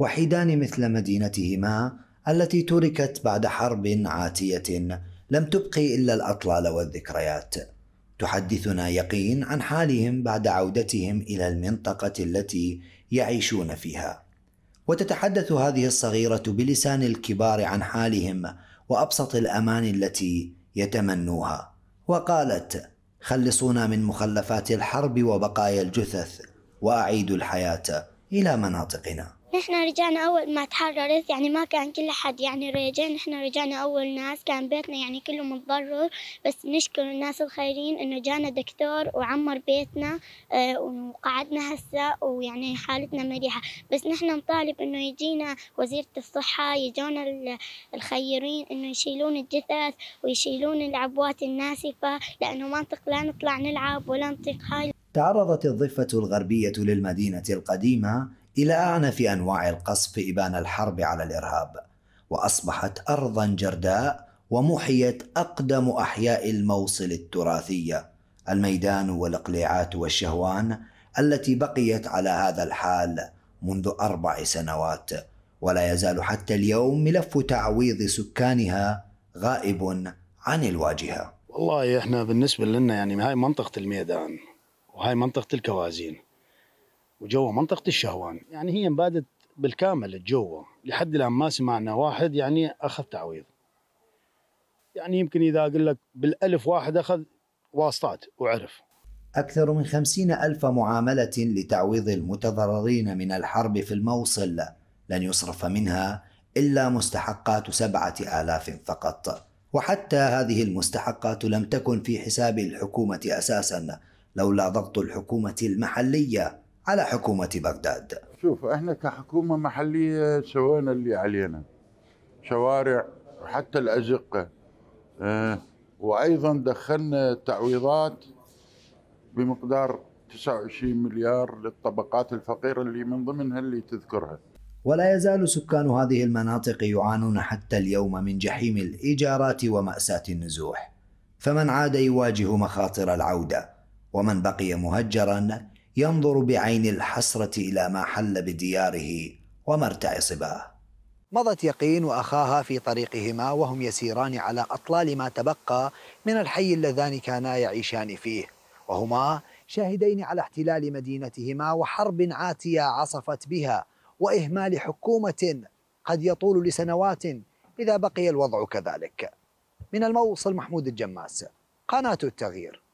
وحيدان مثل مدينتهما التي تركت بعد حرب عاتيه لم تبقي الا الاطلال والذكريات تحدثنا يقين عن حالهم بعد عودتهم الى المنطقه التي يعيشون فيها وتتحدث هذه الصغيره بلسان الكبار عن حالهم وابسط الامان التي يتمنوها وقالت خلصونا من مخلفات الحرب وبقايا الجثث واعيدوا الحياه الى مناطقنا نحن رجعنا أول ما تحررت يعني ما كان كل حد يعني رجع نحن رجعنا أول ناس كان بيتنا يعني كله متضرر بس نشكر الناس الخيرين إنه جانا دكتور وعمر بيتنا آه، وقعدنا هسه ويعني حالتنا مريحة بس نحن نطالب إنه يجينا وزيرة الصحة يجونا الخيرين إنه يشيلون الجثث ويشيلون العبوات الناسفة لأنه منطق لا نطلع نلعب ولا نطيق هاي تعرضت الضفة الغربية للمدينة القديمة إلى أعنف أنواع القصف إبان الحرب على الإرهاب وأصبحت أرضا جرداء ومحيت أقدم أحياء الموصل التراثية الميدان والإقليعات والشهوان التي بقيت على هذا الحال منذ أربع سنوات ولا يزال حتى اليوم ملف تعويض سكانها غائب عن الواجهة والله احنا بالنسبة لنا يعني هاي منطقة الميدان وهاي منطقة الكوازين وجوا منطقه الشهوان يعني هي انبادت بالكامل جوا لحد الان ما سمعنا واحد يعني اخذ تعويض يعني يمكن اذا اقول لك بالالف واحد اخذ واسطات وعرف أكثر من خمسين ألف معاملة لتعويض المتضررين من الحرب في الموصل لن يصرف منها إلا مستحقات سبعة آلاف فقط وحتى هذه المستحقات لم تكن في حساب الحكومة أساسا لولا ضغط الحكومة المحلية على حكومة بغداد شوف احنا كحكومة محلية سوينا اللي علينا شوارع وحتى الأزقة اه وأيضا دخلنا تعويضات بمقدار 29 مليار للطبقات الفقيرة اللي من ضمنها اللي تذكرها ولا يزال سكان هذه المناطق يعانون حتى اليوم من جحيم الإيجارات ومأساة النزوح فمن عاد يواجه مخاطر العودة ومن بقي مهجرا ينظر بعين الحسرة إلى ما حل بدياره ومرتع صباه مضت يقين واخاها في طريقهما وهم يسيران على اطلال ما تبقى من الحي اللذان كانا يعيشان فيه وهما شاهدين على احتلال مدينتهما وحرب عاتيه عصفت بها واهمال حكومه قد يطول لسنوات اذا بقي الوضع كذلك. من الموصل محمود الجماس قناه التغيير.